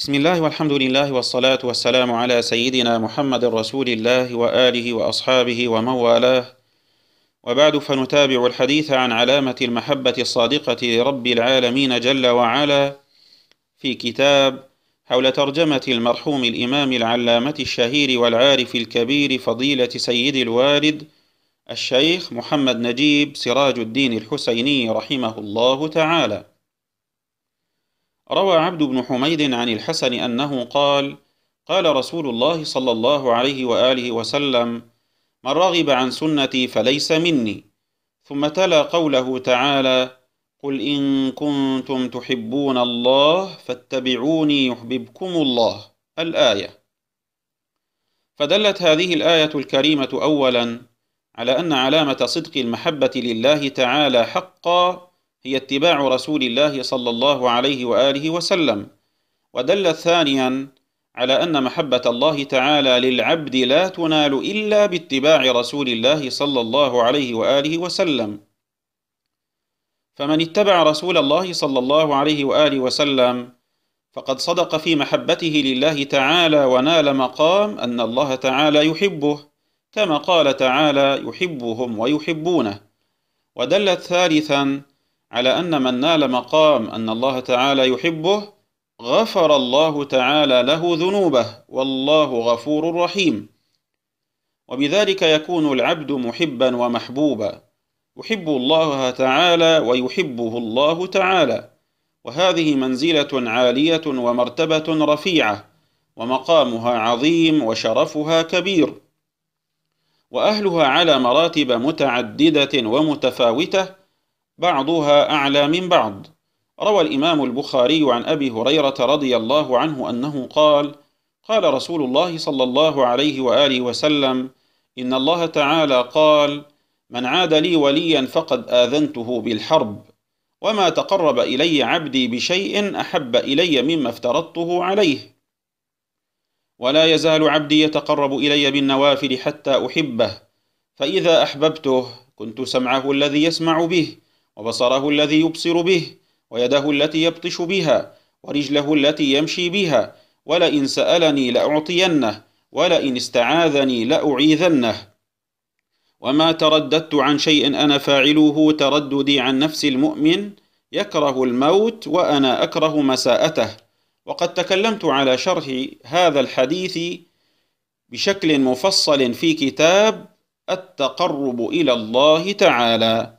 بسم الله والحمد لله والصلاة والسلام على سيدنا محمد رسول الله وآله وأصحابه ومن والاه وبعد فنتابع الحديث عن علامة المحبة الصادقة لرب العالمين جل وعلا في كتاب حول ترجمة المرحوم الإمام العلامة الشهير والعارف الكبير فضيلة سيد الوالد الشيخ محمد نجيب سراج الدين الحسيني رحمه الله تعالى روى عبد بن حميد عن الحسن أنه قال قال رسول الله صلى الله عليه وآله وسلم من رغب عن سنتي فليس مني ثم تلا قوله تعالى قل إن كنتم تحبون الله فاتبعوني يحببكم الله الآية فدلت هذه الآية الكريمة أولا على أن علامة صدق المحبة لله تعالى حقا هي اتباع رسول الله صلى الله عليه واله وسلم ودل ثانيا على ان محبه الله تعالى للعبد لا تنال الا باتباع رسول الله صلى الله عليه واله وسلم فمن اتبع رسول الله صلى الله عليه واله وسلم فقد صدق في محبته لله تعالى ونال مقام ان الله تعالى يحبه كما قال تعالى يحبهم ويحبونه ودلت ثالثا على أن من نال مقام أن الله تعالى يحبه غفر الله تعالى له ذنوبه والله غفور رحيم وبذلك يكون العبد محبا ومحبوبا يحب الله تعالى ويحبه الله تعالى وهذه منزلة عالية ومرتبة رفيعة ومقامها عظيم وشرفها كبير وأهلها على مراتب متعددة ومتفاوتة بعضها أعلى من بعض روى الإمام البخاري عن أبي هريرة رضي الله عنه أنه قال قال رسول الله صلى الله عليه وآله وسلم إن الله تعالى قال من عاد لي وليا فقد آذنته بالحرب وما تقرب إلي عبدي بشيء أحب إلي مما افترضته عليه ولا يزال عبدي يتقرب إلي بالنوافل حتى أحبه فإذا أحببته كنت سمعه الذي يسمع به وبصره الذي يبصر به ويده التي يبطش بها ورجله التي يمشي بها ولئن سألني لأعطينه ولئن استعاذني لأعيذنه وما ترددت عن شيء أنا فاعله ترددي عن نفس المؤمن يكره الموت وأنا أكره مساءته وقد تكلمت على شرح هذا الحديث بشكل مفصل في كتاب التقرب إلى الله تعالى